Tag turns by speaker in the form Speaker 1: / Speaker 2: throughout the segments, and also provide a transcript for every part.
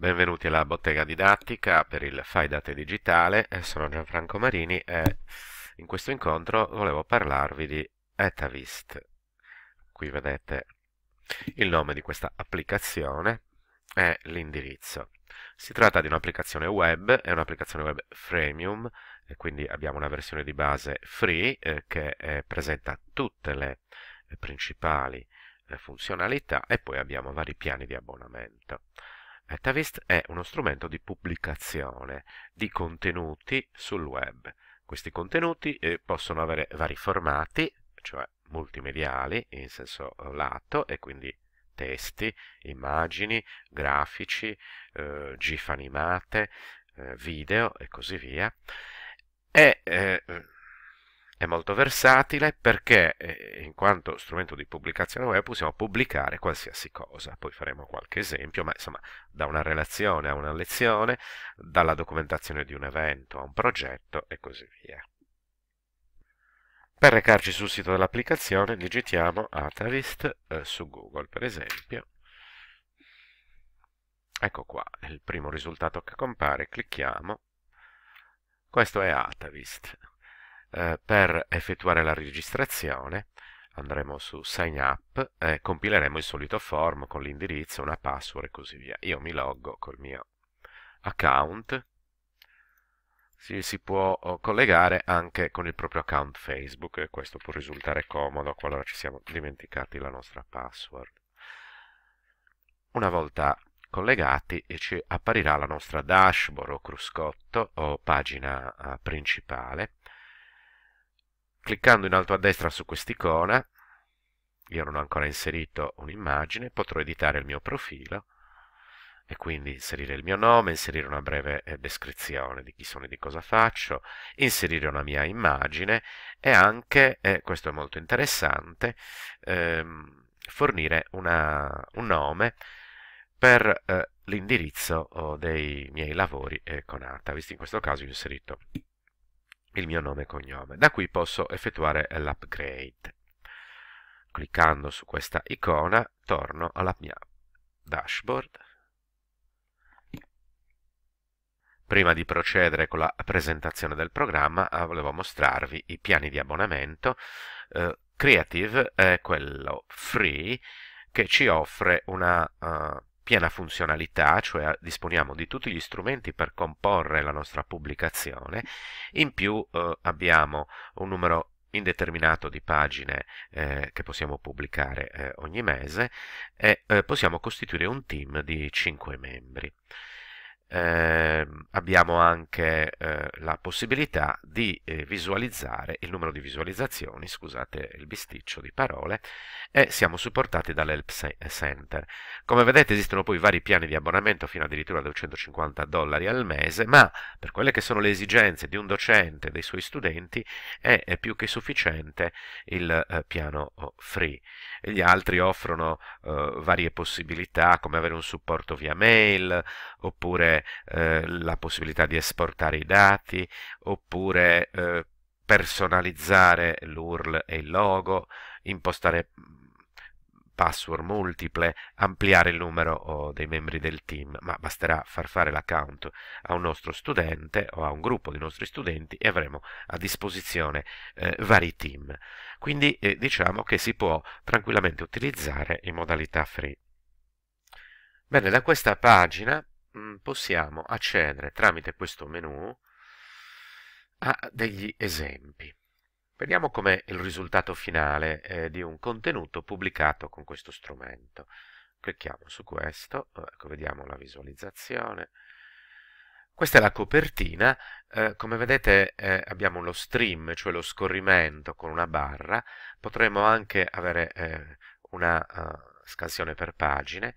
Speaker 1: Benvenuti alla bottega didattica per il Fai Date Digitale, eh, sono Gianfranco Marini e in questo incontro volevo parlarvi di Etavist. Qui vedete il nome di questa applicazione e l'indirizzo. Si tratta di un'applicazione web, è un'applicazione web freemium, e quindi abbiamo una versione di base free eh, che eh, presenta tutte le eh, principali funzionalità e poi abbiamo vari piani di abbonamento. Metavist è uno strumento di pubblicazione di contenuti sul web. Questi contenuti eh, possono avere vari formati, cioè multimediali in senso lato e quindi testi, immagini, grafici, eh, gif animate, eh, video e così via. E, eh, è molto versatile perché eh, in quanto strumento di pubblicazione web possiamo pubblicare qualsiasi cosa, poi faremo qualche esempio, ma insomma da una relazione a una lezione, dalla documentazione di un evento a un progetto e così via. Per recarci sul sito dell'applicazione digitiamo Atavist eh, su Google per esempio. Ecco qua il primo risultato che compare, clicchiamo. Questo è Atavist eh, per effettuare la registrazione andremo su sign up e compileremo il solito form con l'indirizzo, una password e così via. Io mi loggo col mio account, si, si, può oh, collegare anche con il proprio account Facebook e questo può risultare comodo qualora ci siamo dimenticati la nostra password. Una volta collegati eh, ci apparirà la nostra dashboard o cruscotto o pagina eh, principale Cliccando in alto a destra su quest'icona, io non ho ancora inserito un'immagine, potrò editare il mio profilo e quindi inserire il mio nome, inserire una breve eh, descrizione di chi sono e di cosa faccio, inserire una mia immagine e anche, eh, questo è molto interessante, ehm, fornire una, un nome per eh, l'indirizzo oh, dei miei lavori eh, con ATA, visto in questo caso ho inserito il mio nome e cognome. Da qui posso effettuare l'upgrade. Cliccando su questa icona torno alla mia dashboard. Prima di procedere con la presentazione del programma ah, volevo mostrarvi i piani di abbonamento. Eh, Creative è quello free che ci offre una uh, piena funzionalità, cioè disponiamo di tutti gli strumenti per comporre la nostra pubblicazione, in più eh, abbiamo un numero indeterminato di pagine eh, che possiamo pubblicare eh, ogni mese e eh, possiamo costituire un team di 5 membri eh, abbiamo anche eh, la possibilità di eh, visualizzare il numero di visualizzazioni, scusate il bisticcio di parole, e siamo supportati dall'Help eh, Center. Come vedete esistono poi vari piani di abbonamento fino addirittura a 250 dollari al mese, ma per quelle che sono le esigenze di un docente e dei suoi studenti è, è più che sufficiente il eh, piano oh, free. gli altri offrono eh, varie possibilità come avere un supporto via mail oppure eh, la possibilità di esportare i dati, oppure eh, personalizzare l'URL e il logo, impostare mm, password multiple, ampliare il numero dei membri del team, ma basterà far fare l'account a un nostro studente o a un gruppo di nostri studenti e avremo a disposizione eh, vari team. Quindi eh, diciamo che si può tranquillamente utilizzare in modalità free. Bene, da questa pagina Mm, possiamo accedere tramite questo menu a degli esempi. Vediamo com'è il risultato finale eh, di un contenuto pubblicato con questo strumento. Clicchiamo su questo, oh, ecco, vediamo la visualizzazione. Questa è la copertina, eh, come vedete eh, abbiamo lo stream, cioè lo scorrimento con una barra, potremmo anche avere eh, una uh, scansione per pagine,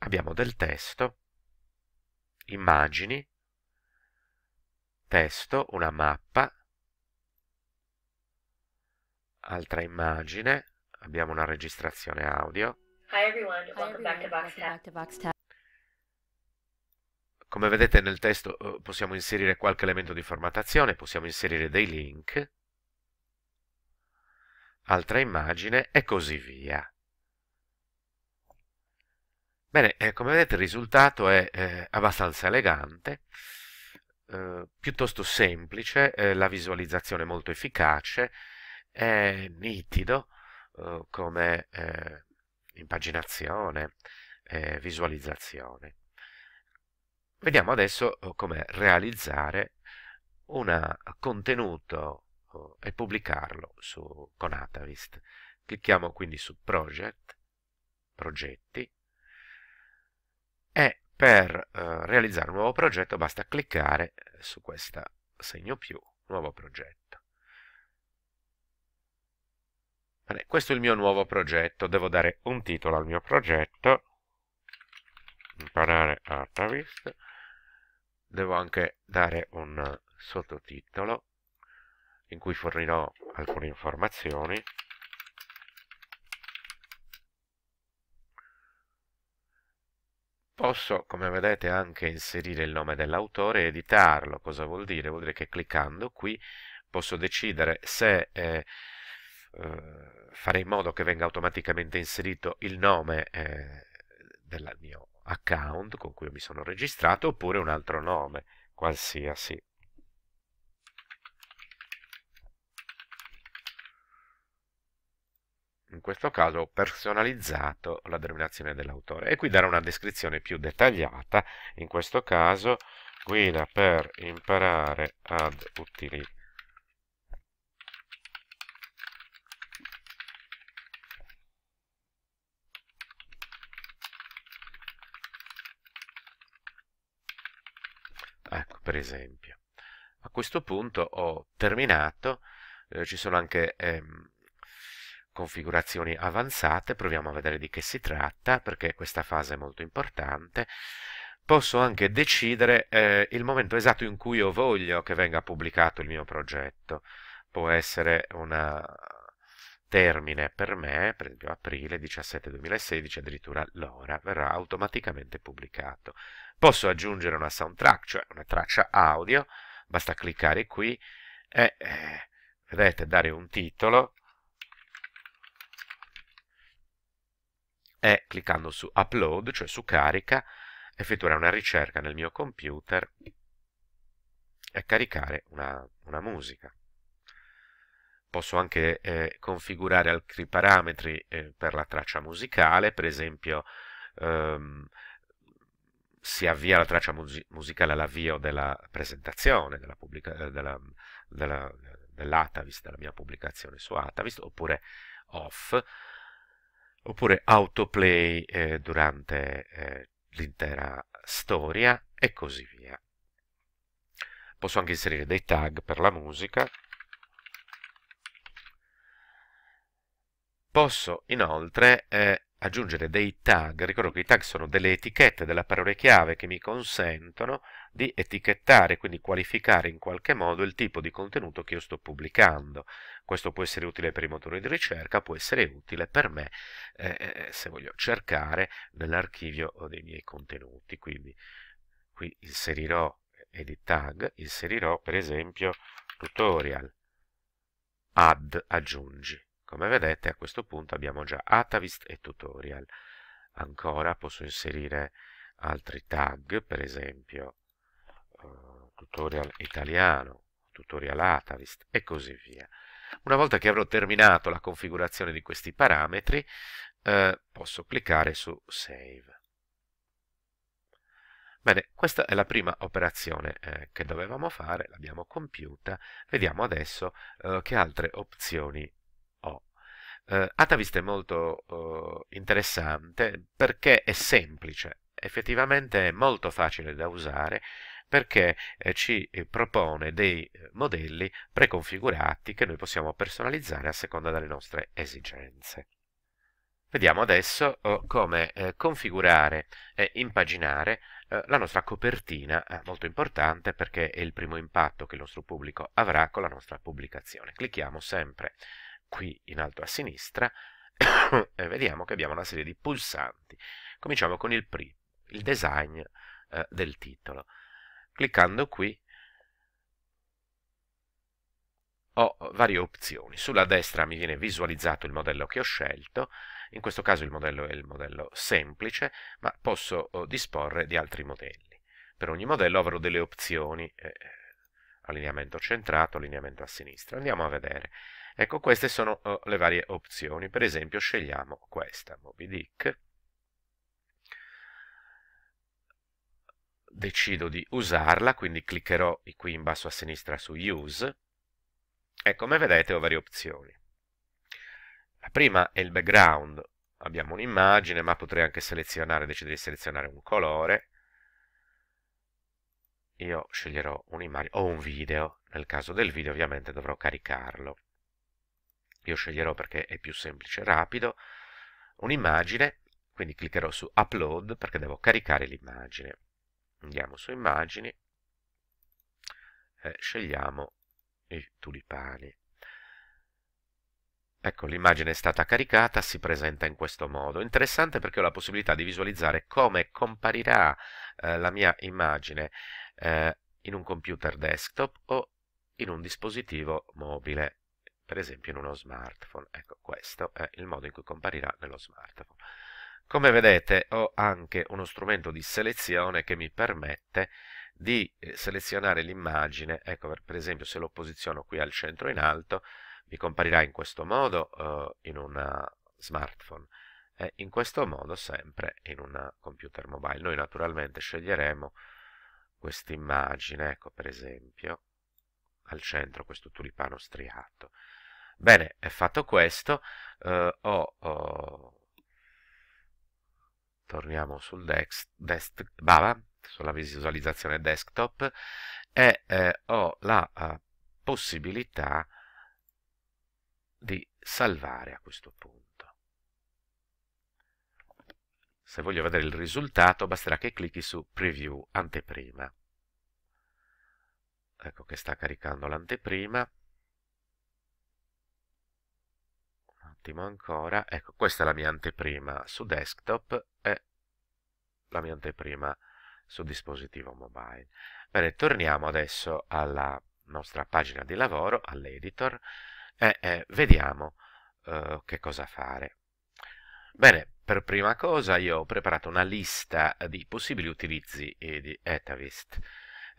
Speaker 1: abbiamo del testo, immagini, testo, una mappa, altra immagine, abbiamo una registrazione audio. Hi everyone, welcome back to Box Come vedete nel testo eh, possiamo inserire qualche elemento di formattazione, possiamo inserire dei link, altra immagine e così via. Bene, eh, come vedete il risultato è eh, abbastanza elegante, eh, piuttosto semplice, eh, la visualizzazione è molto efficace, è nitido eh, come eh, impaginazione, visualizzazione. Vediamo adesso come realizzare un contenuto e pubblicarlo su Conatavist. Clicchiamo quindi su Project, Progetti, e per eh, realizzare un nuovo progetto basta cliccare su questo segno più, nuovo progetto. Bene, questo è il mio nuovo progetto, devo dare un titolo al mio progetto, imparare Artavist, devo anche dare un sottotitolo in cui fornirò alcune informazioni Posso, come vedete, anche inserire il nome dell'autore e editarlo. Cosa vuol dire? Vuol dire che cliccando qui posso decidere se eh, eh, fare in modo che venga automaticamente inserito il nome eh, del mio account con cui mi sono registrato oppure un altro nome qualsiasi. in questo caso ho personalizzato la denominazione dell'autore e qui darò una descrizione più dettagliata in questo caso guida per imparare ad utilizzare ecco per esempio a questo punto ho terminato eh, ci sono anche ehm, configurazioni avanzate, proviamo a vedere di che si tratta perché questa fase è molto importante. Posso anche decidere eh, il momento esatto in cui io voglio che venga pubblicato il mio progetto. Può essere un termine per me, per esempio aprile 17 2016, addirittura l'ora, verrà automaticamente pubblicato. Posso aggiungere una soundtrack, cioè una traccia audio, basta cliccare qui e eh, vedete dare un titolo, e cliccando su upload, cioè su carica, effettuare una ricerca nel mio computer e caricare una, una musica. Posso anche eh, configurare altri parametri eh, per la traccia musicale, per esempio ehm, si avvia la traccia mus musicale all'avvio della presentazione, della pubblica, eh, della, della, dell'Atavis, della mia pubblicazione su Atavist, oppure off, oppure autoplay eh, durante eh, l'intera storia e così via. Posso anche inserire dei tag per la musica. Posso inoltre eh, aggiungere dei tag, ricordo che i tag sono delle etichette della parole chiave che mi consentono di etichettare, quindi qualificare in qualche modo il tipo di contenuto che io sto pubblicando. Questo può essere utile per i motori di ricerca, può essere utile per me eh, se voglio cercare nell'archivio dei miei contenuti. Quindi qui inserirò edit tag, inserirò per esempio tutorial, add, aggiungi come vedete a questo punto abbiamo già Atavist e Tutorial. Ancora posso inserire altri tag, per esempio uh, Tutorial italiano, Tutorial Atavist e così via. Una volta che avrò terminato la configurazione di questi parametri, eh, posso cliccare su Save. Bene, questa è la prima operazione eh, che dovevamo fare, l'abbiamo compiuta, vediamo adesso eh, che altre opzioni eh, Atavist è molto eh, interessante perché è semplice, effettivamente è molto facile da usare perché eh, ci eh, propone dei eh, modelli preconfigurati che noi possiamo personalizzare a seconda delle nostre esigenze. Vediamo adesso oh, come configurare e impaginare la nostra copertina è molto importante perché è il primo impatto che il nostro pubblico avrà con la nostra pubblicazione. Clicchiamo sempre qui in alto a sinistra vediamo che abbiamo una serie di pulsanti. Cominciamo con il primo, il design eh, del titolo. Cliccando qui ho varie opzioni. Sulla destra mi viene visualizzato il modello che ho scelto, in questo caso il modello è il modello semplice, ma posso oh, disporre di altri modelli. Per ogni modello avrò delle opzioni, eh, allineamento centrato, allineamento a sinistra. Andiamo a vedere. Ecco, queste sono oh, le varie opzioni. Per esempio, scegliamo questa, Moby Dick. Decido di usarla, quindi cliccherò qui in basso a sinistra su Use. E come vedete ho varie opzioni. La prima è il background. Abbiamo un'immagine, ma potrei anche selezionare, decidere di selezionare un colore. Io sceglierò un'immagine o un video. Nel caso del video ovviamente dovrò caricarlo io sceglierò perché è più semplice, e rapido, un'immagine, quindi cliccherò su upload perché devo caricare l'immagine. Andiamo su immagini e eh, scegliamo i tulipani. Ecco, l'immagine è stata caricata, si presenta in questo modo. Interessante perché ho la possibilità di visualizzare come comparirà eh, la mia immagine eh, in un computer desktop o in un dispositivo mobile per esempio in uno smartphone. Ecco, questo è il modo in cui comparirà nello smartphone. Come vedete ho anche uno strumento di selezione che mi permette di eh, selezionare l'immagine, ecco per esempio se lo posiziono qui al centro in alto, mi comparirà in questo modo eh, in un smartphone e in questo modo sempre in un computer mobile. Noi naturalmente sceglieremo quest'immagine, ecco per esempio al centro questo tulipano striato. Bene, fatto questo, eh, ho, ho... torniamo sul desk, desk, Bava, sulla visualizzazione desktop e eh, ho la uh, possibilità di salvare a questo punto. Se voglio vedere il risultato basterà che clicchi su Preview Anteprima. Ecco che sta caricando l'anteprima. attimo ancora, ecco questa è la mia anteprima su desktop e la mia anteprima su dispositivo mobile. Bene, torniamo adesso alla nostra pagina di lavoro, all'editor, e, e vediamo uh, che cosa fare. Bene, per prima cosa io ho preparato una lista di possibili utilizzi eh, di Etavist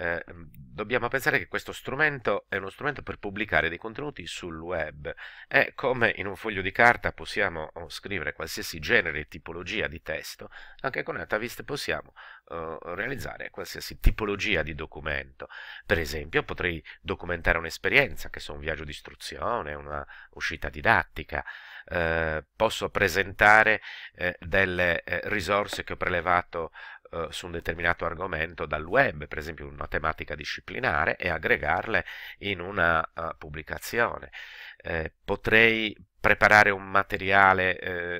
Speaker 1: eh, mm, dobbiamo pensare che questo strumento è uno strumento per pubblicare dei contenuti sul web e come in un foglio di carta possiamo oh, scrivere qualsiasi genere e tipologia di testo, anche con AtaVist possiamo eh, realizzare qualsiasi tipologia di documento. Per esempio potrei documentare un'esperienza, che sia un viaggio di istruzione, una uscita didattica, eh, posso presentare eh, delle eh, risorse che ho prelevato eh, su un determinato argomento dal web, per esempio una tematica disciplinare, e aggregarle in una uh, pubblicazione. Eh, potrei preparare un materiale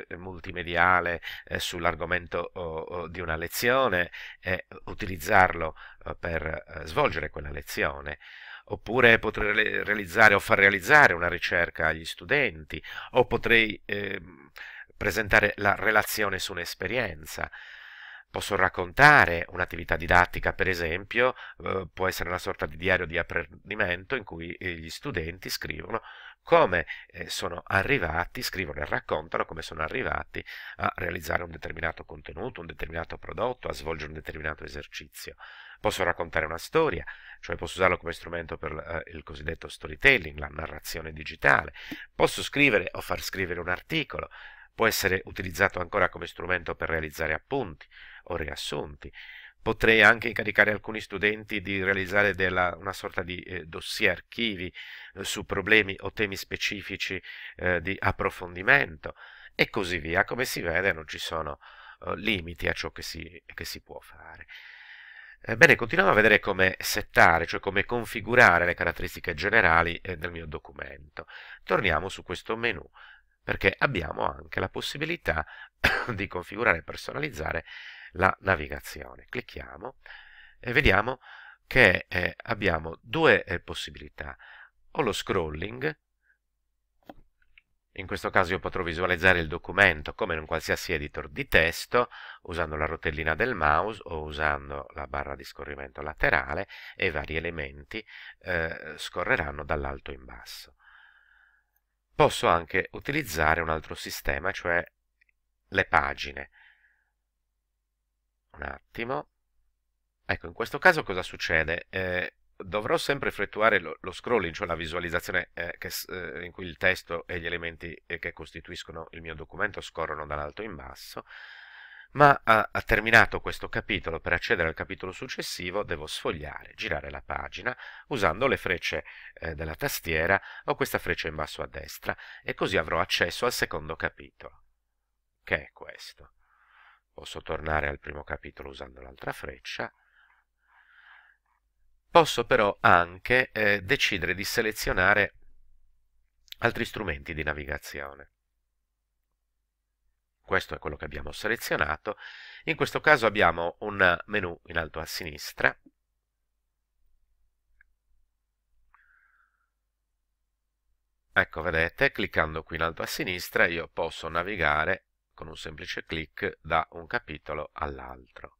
Speaker 1: eh, multimediale eh, sull'argomento oh, oh, di una lezione e utilizzarlo oh, per svolgere quella lezione oppure potrei realizzare o far realizzare una ricerca agli studenti o potrei ehm, presentare la relazione su un'esperienza Posso raccontare un'attività didattica, per esempio, eh, può essere una sorta di diario di apprendimento in cui eh, gli studenti scrivono come eh, sono arrivati, scrivono e raccontano come sono arrivati a realizzare un determinato contenuto, un determinato prodotto, a svolgere un determinato esercizio. Posso raccontare una storia, cioè posso usarlo come strumento per eh, il cosiddetto storytelling, la narrazione digitale. Posso scrivere o far scrivere un articolo, può essere utilizzato ancora come strumento per realizzare appunti, o riassunti. Potrei anche incaricare alcuni studenti di realizzare della, una sorta di eh, dossier archivi eh, su problemi o temi specifici eh, di approfondimento e così via. Come si vede non ci sono eh, limiti a ciò che si, che si può fare. Eh, bene, continuiamo a vedere come settare, cioè come configurare le caratteristiche generali eh, del mio documento. Torniamo su questo menu, perché abbiamo anche la possibilità di configurare e personalizzare la navigazione. Clicchiamo e vediamo che eh, abbiamo due eh, possibilità, o lo scrolling, in questo caso io potrò visualizzare il documento come in un qualsiasi editor di testo usando la rotellina del mouse o usando la barra di scorrimento laterale e i vari elementi eh, scorreranno dall'alto in basso. Posso anche utilizzare un altro sistema, cioè le pagine. Un attimo. Ecco, in questo caso cosa succede? Eh, dovrò sempre effettuare lo, lo, scrolling, cioè la visualizzazione eh, che, eh, in cui il testo e gli elementi eh, che costituiscono il mio documento scorrono dall'alto in basso, ma ha terminato questo capitolo, per accedere al capitolo successivo devo sfogliare, girare la pagina usando le frecce eh, della tastiera o questa freccia in basso a destra e così avrò accesso al secondo capitolo, che è questo posso tornare al primo capitolo usando l'altra freccia, posso però anche eh, decidere di selezionare altri strumenti di navigazione. Questo è quello che abbiamo selezionato. In questo caso abbiamo un menu in alto a sinistra Ecco, vedete, cliccando qui in alto a sinistra io posso navigare con un semplice clic da un capitolo all'altro.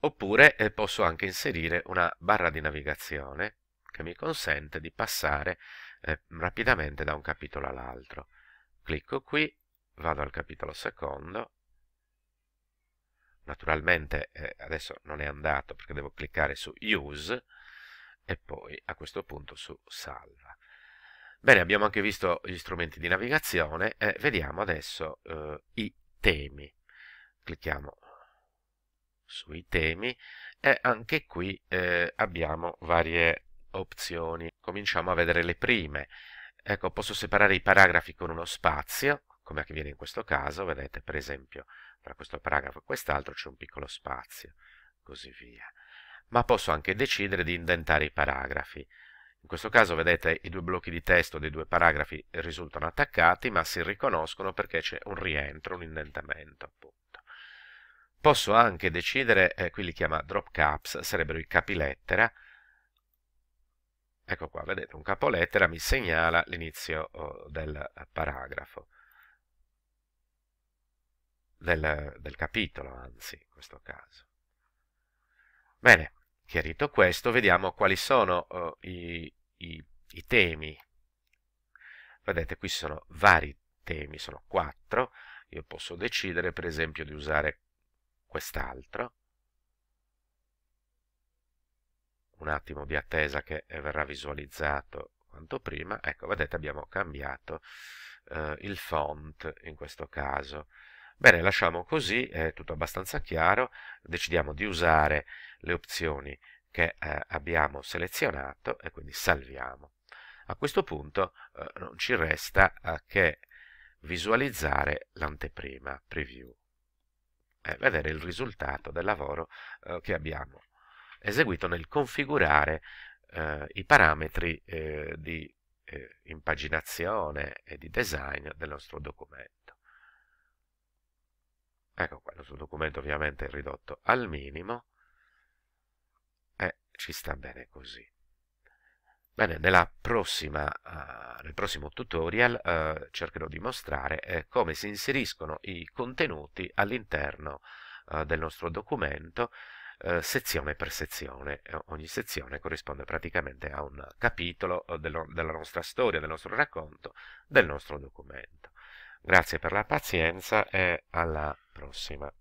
Speaker 1: Oppure eh, posso anche inserire una barra di navigazione che mi consente di passare eh, rapidamente da un capitolo all'altro. Clicco qui, vado al capitolo secondo, naturalmente eh, adesso non è andato perché devo cliccare su Use e poi a questo punto su Salva. Bene, abbiamo anche visto gli strumenti di navigazione e vediamo adesso eh, i temi. Clicchiamo sui temi e anche qui eh, abbiamo varie opzioni. Cominciamo a vedere le prime. Ecco, posso separare i paragrafi con uno spazio, come avviene in questo caso, vedete per esempio tra questo paragrafo e quest'altro c'è un piccolo spazio, così via. Ma posso anche decidere di indentare i paragrafi. In questo caso vedete i due blocchi di testo dei due paragrafi risultano attaccati ma si riconoscono perché c'è un rientro, un indentamento appunto. Posso anche decidere, eh, qui li chiama drop caps, sarebbero i capilettera, ecco qua, vedete un capolettera mi segnala l'inizio oh, del paragrafo, del, del capitolo anzi in questo caso. Bene, Chiarito questo, vediamo quali sono uh, i, i, i, temi. Vedete, qui sono vari temi, sono quattro. Io posso decidere, per esempio, di usare quest'altro. Un attimo di attesa che eh, verrà visualizzato quanto prima. Ecco, vedete, abbiamo cambiato uh, il font in questo caso. Bene, lasciamo così, è tutto abbastanza chiaro, decidiamo di usare le opzioni che eh, abbiamo selezionato e quindi salviamo. A questo punto eh, non ci resta eh, che visualizzare l'anteprima preview e vedere il risultato del lavoro eh, che abbiamo eseguito nel configurare eh, i parametri eh, di impaginazione e di design del nostro documento ecco quello su un documento ovviamente è ridotto al minimo e eh, ci sta bene così bene prossima, uh, nel prossimo tutorial uh, cercherò di mostrare eh, come si inseriscono i contenuti all'interno uh, del nostro documento sezione per sezione ogni sezione corrisponde praticamente a un capitolo dello, della nostra storia del nostro racconto del nostro documento Grazie per la pazienza e alla prossima.